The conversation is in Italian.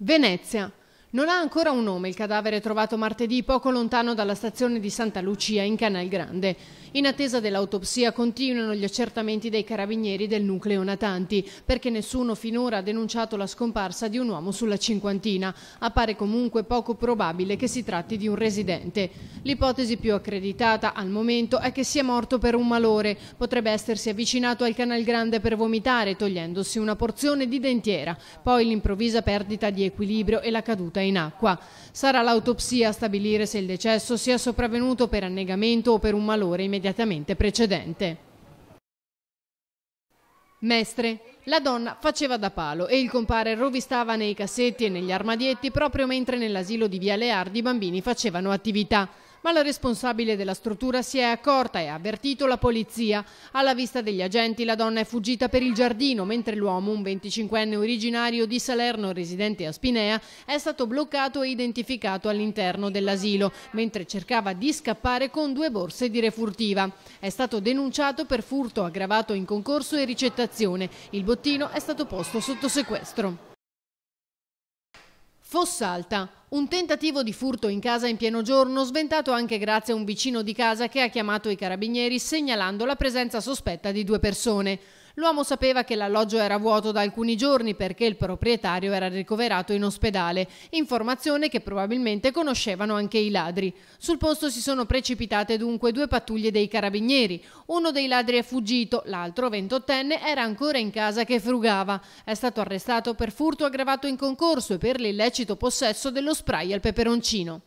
Venezia. Non ha ancora un nome il cadavere trovato martedì poco lontano dalla stazione di Santa Lucia in Canal Grande. In attesa dell'autopsia continuano gli accertamenti dei carabinieri del nucleo Natanti, perché nessuno finora ha denunciato la scomparsa di un uomo sulla cinquantina. Appare comunque poco probabile che si tratti di un residente. L'ipotesi più accreditata al momento è che sia morto per un malore. Potrebbe essersi avvicinato al Canal Grande per vomitare, togliendosi una porzione di dentiera, poi l'improvvisa perdita di equilibrio e la caduta in acqua. Sarà l'autopsia a stabilire se il decesso sia sopravvenuto per annegamento o per un malore immediatamente precedente. Mestre. La donna faceva da palo e il compare rovistava nei cassetti e negli armadietti proprio mentre nell'asilo di Via Leardi i bambini facevano attività ma la responsabile della struttura si è accorta e ha avvertito la polizia. Alla vista degli agenti la donna è fuggita per il giardino, mentre l'uomo, un 25enne originario di Salerno residente a Spinea, è stato bloccato e identificato all'interno dell'asilo, mentre cercava di scappare con due borse di refurtiva. È stato denunciato per furto aggravato in concorso e ricettazione. Il bottino è stato posto sotto sequestro. Fossalta. Un tentativo di furto in casa in pieno giorno, sventato anche grazie a un vicino di casa che ha chiamato i carabinieri segnalando la presenza sospetta di due persone. L'uomo sapeva che l'alloggio era vuoto da alcuni giorni perché il proprietario era ricoverato in ospedale, informazione che probabilmente conoscevano anche i ladri. Sul posto si sono precipitate dunque due pattuglie dei carabinieri. Uno dei ladri è fuggito, l'altro, 28enne, era ancora in casa che frugava. È stato arrestato per furto aggravato in concorso e per l'illecito possesso dello spray al peperoncino.